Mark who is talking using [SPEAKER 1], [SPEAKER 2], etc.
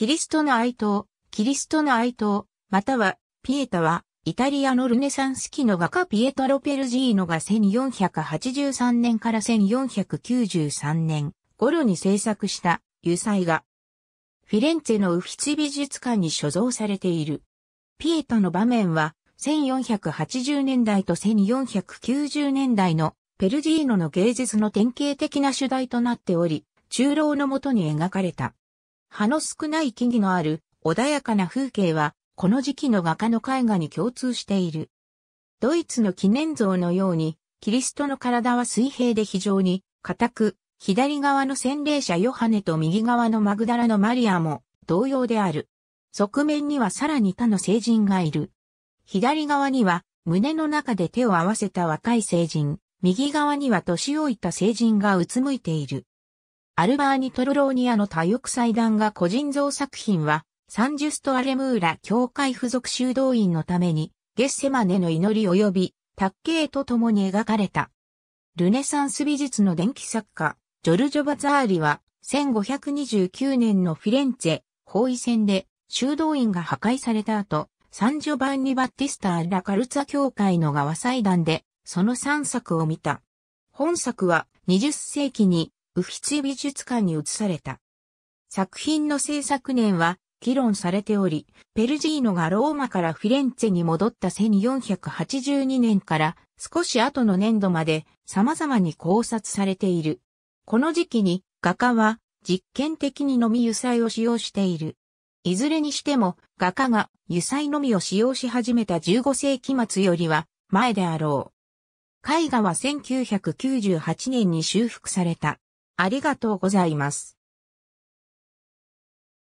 [SPEAKER 1] キリストの愛悼、キリストの愛悼、または、ピエタは、イ
[SPEAKER 2] タリアのルネサンス期の画家ピエトロ・ペルジーノが1483年から1493年頃に制作した油彩画。フィレンツェのウフィツ美術館に所蔵されている。ピエタの場面は、1480年代と1490年代のペルジーノの芸術の典型的な主題となっており、中老のもとに描かれた。葉の少ない木々のある穏やかな風景は、この時期の画家の絵画に共通している。ドイツの記念像のように、キリストの体は水平で非常に硬く、左側の洗礼者ヨハネと右側のマグダラのマリアも同様である。側面にはさらに他の聖人がいる。左側には胸の中で手を合わせた若い聖人、右側には年老いた聖人がうつむいている。アルバーニ・トロローニアの多翼祭壇が個人像作品は、サンジュスト・アレムーラ教会附属修道院のために、ゲッセマネの祈り及び、卓へと共に描かれた。ルネサンス美術の伝記作家、ジョルジョ・バザーリは、1529年のフィレンツェ包囲戦で修道院が破壊された後、サンジョバンニ・バッティスタ・ラ・カルツァ教会の側祭壇で、その3作を見た。本作は20世紀にウフィツィ美術館に移された。作品の制作年は議論されており、ペルジーノがローマからフィレンツェに戻った1482年から少し後の年度まで様々に考察されている。この時期に画家は実験的にのみ油彩を使用している。いずれにしても画家が油彩のみを使用し始めた15世紀末よりは前であろう。絵画は1998年
[SPEAKER 1] に修復された。ありがとうございます。